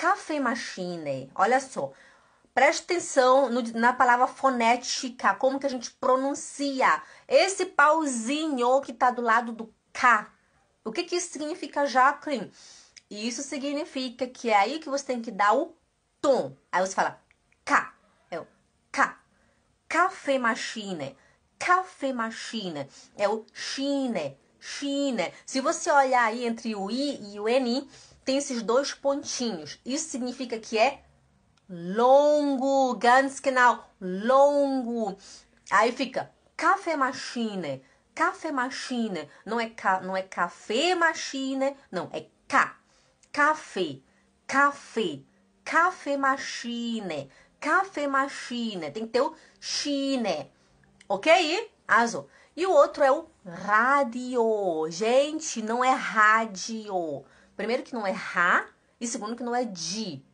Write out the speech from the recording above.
Café machine. Olha só. Preste atenção no, na palavra fonética, como que a gente pronuncia. Esse pauzinho que tá do lado do K. O que que isso significa, Jacqueline? Isso significa que é aí que você tem que dar o tom. Aí você fala K. É o K. Café machine. Café machine. É o chine. chine, Se você olhar aí entre o I e o N, tem esses dois pontinhos. Isso significa que é longo, ganz genau, longo. Aí fica café machine, Não é, ca, não é café machine, não, é ca. Café, café, café machine, café machine. Tem que ter o chine, ok? azul E o outro é o rádio. Gente, não é rádio. Primeiro que não é ra e segundo que não é di.